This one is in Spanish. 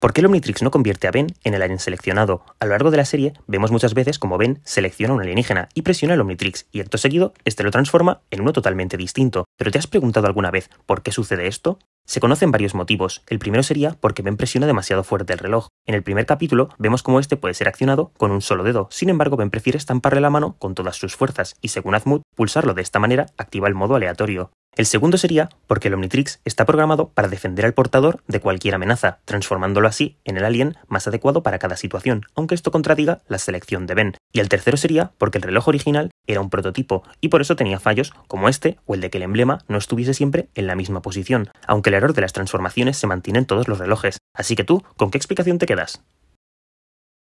¿Por qué el Omnitrix no convierte a Ben en el alien seleccionado? A lo largo de la serie vemos muchas veces como Ben selecciona un alienígena y presiona el Omnitrix, y acto seguido, este lo transforma en uno totalmente distinto. ¿Pero te has preguntado alguna vez por qué sucede esto? Se conocen varios motivos. El primero sería porque Ben presiona demasiado fuerte el reloj. En el primer capítulo vemos cómo este puede ser accionado con un solo dedo. Sin embargo, Ben prefiere estamparle la mano con todas sus fuerzas y según Azmuth, pulsarlo de esta manera activa el modo aleatorio. El segundo sería porque el Omnitrix está programado para defender al portador de cualquier amenaza, transformándolo así en el alien más adecuado para cada situación, aunque esto contradiga la selección de Ben. Y el tercero sería porque el reloj original era un prototipo y por eso tenía fallos como este o el de que el emblema no estuviese siempre en la misma posición, aunque el error de las transformaciones se mantiene en todos los relojes. Así que tú, ¿con qué explicación te quedas?